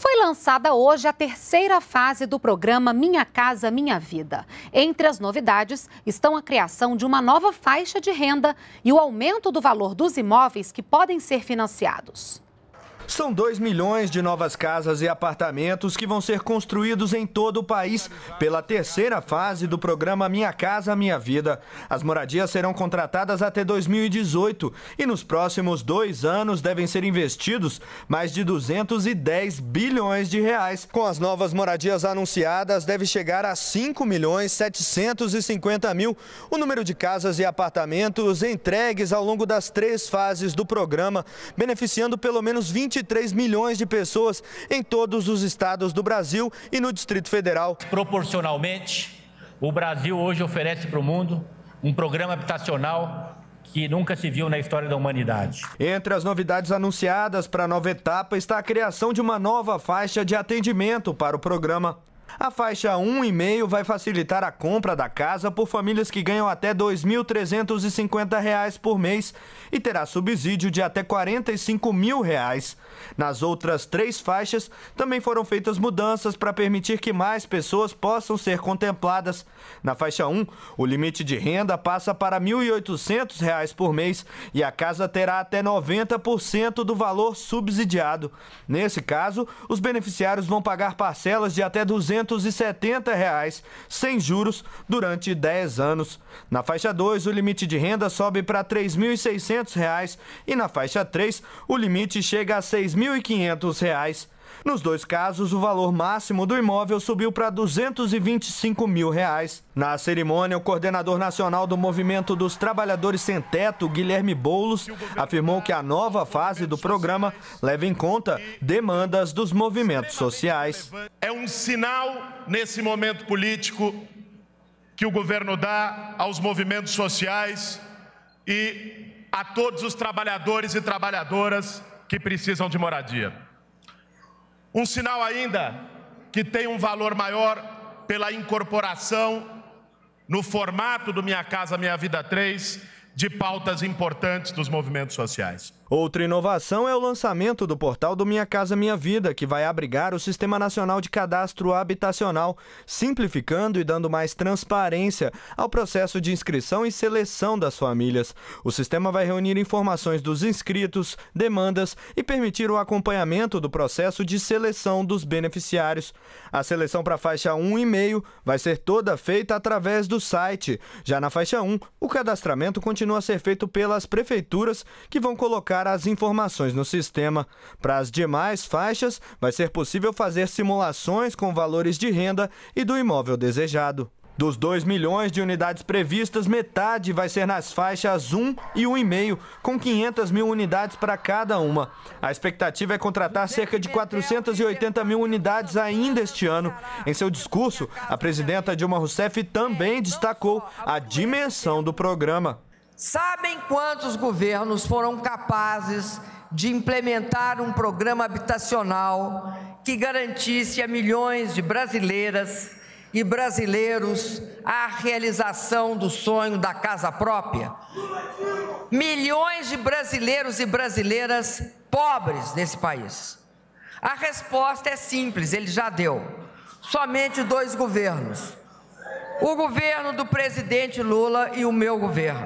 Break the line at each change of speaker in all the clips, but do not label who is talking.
Foi lançada hoje a terceira fase do programa Minha Casa Minha Vida. Entre as novidades estão a criação de uma nova faixa de renda e o aumento do valor dos imóveis que podem ser financiados. São 2 milhões de novas casas e apartamentos que vão ser construídos em todo o país pela terceira fase do programa Minha Casa Minha Vida. As moradias serão contratadas até 2018 e nos próximos dois anos devem ser investidos mais de 210 bilhões de reais. Com as novas moradias anunciadas, deve chegar a 5 milhões 750 mil o número de casas e apartamentos entregues ao longo das três fases do programa, beneficiando pelo menos 20 23 milhões de pessoas em todos os estados do Brasil e no Distrito Federal. Proporcionalmente, o Brasil hoje oferece para o mundo um programa habitacional que nunca se viu na história da humanidade. Entre as novidades anunciadas para a nova etapa está a criação de uma nova faixa de atendimento para o programa. A faixa 1,5 vai facilitar a compra da casa por famílias que ganham até R$ 2.350 por mês e terá subsídio de até R$ 45 mil. Reais. Nas outras três faixas, também foram feitas mudanças para permitir que mais pessoas possam ser contempladas. Na faixa 1, o limite de renda passa para R$ 1.800 por mês e a casa terá até 90% do valor subsidiado. Nesse caso, os beneficiários vão pagar parcelas de até 200 R$ reais sem juros durante 10 anos. Na faixa 2, o limite de renda sobe para 3.600 reais e na faixa 3, o limite chega a 6.500 reais. Nos dois casos, o valor máximo do imóvel subiu para 225 mil reais. Na cerimônia, o coordenador nacional do Movimento dos Trabalhadores Sem Teto, Guilherme Boulos, afirmou que a nova fase do programa leva em conta demandas dos movimentos sociais. É um sinal nesse momento político que o governo dá aos movimentos sociais e a todos os trabalhadores e trabalhadoras que precisam de moradia. Um sinal ainda que tem um valor maior pela incorporação no formato do Minha Casa Minha Vida 3 de pautas importantes dos
movimentos sociais.
Outra inovação é o lançamento do portal do Minha Casa Minha Vida, que vai abrigar o Sistema Nacional de Cadastro Habitacional, simplificando e dando mais transparência ao processo de inscrição e seleção das famílias. O sistema vai reunir informações dos inscritos, demandas e permitir o acompanhamento do processo de seleção dos beneficiários. A seleção para a faixa 1,5 vai ser toda feita através do site. Já na faixa 1, o cadastramento continua a ser feito pelas prefeituras, que vão colocar colocar as informações no sistema. Para as demais faixas, vai ser possível fazer simulações com valores de renda e do imóvel desejado. Dos 2 milhões de unidades previstas, metade vai ser nas faixas 1 e 1,5, com 500 mil unidades para cada uma. A expectativa é contratar cerca de 480 mil unidades ainda este ano. Em seu discurso, a presidenta Dilma Rousseff também destacou a dimensão do programa.
Sabem quantos governos foram capazes de implementar um programa habitacional que garantisse a milhões de brasileiras e brasileiros a realização do sonho da casa própria? Milhões de brasileiros e brasileiras pobres nesse país. A resposta é simples, ele já deu. Somente dois governos. O governo do presidente Lula e o meu governo.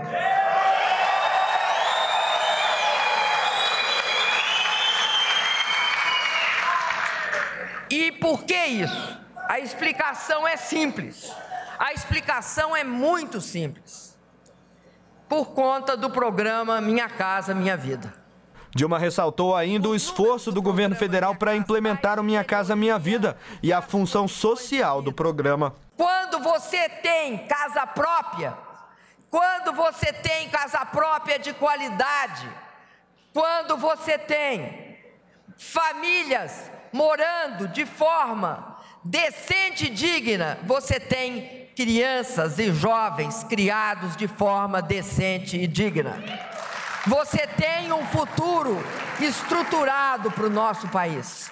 E por que isso? A explicação é simples. A explicação é muito simples. Por conta do programa Minha Casa Minha Vida.
Dilma ressaltou ainda o esforço do governo federal para implementar o Minha Casa Minha Vida e a função social do programa.
Quando você tem casa própria, quando você tem casa própria de qualidade, quando você tem famílias morando de forma decente e digna, você tem crianças e jovens criados de forma decente e digna. Você tem um futuro estruturado para o nosso país.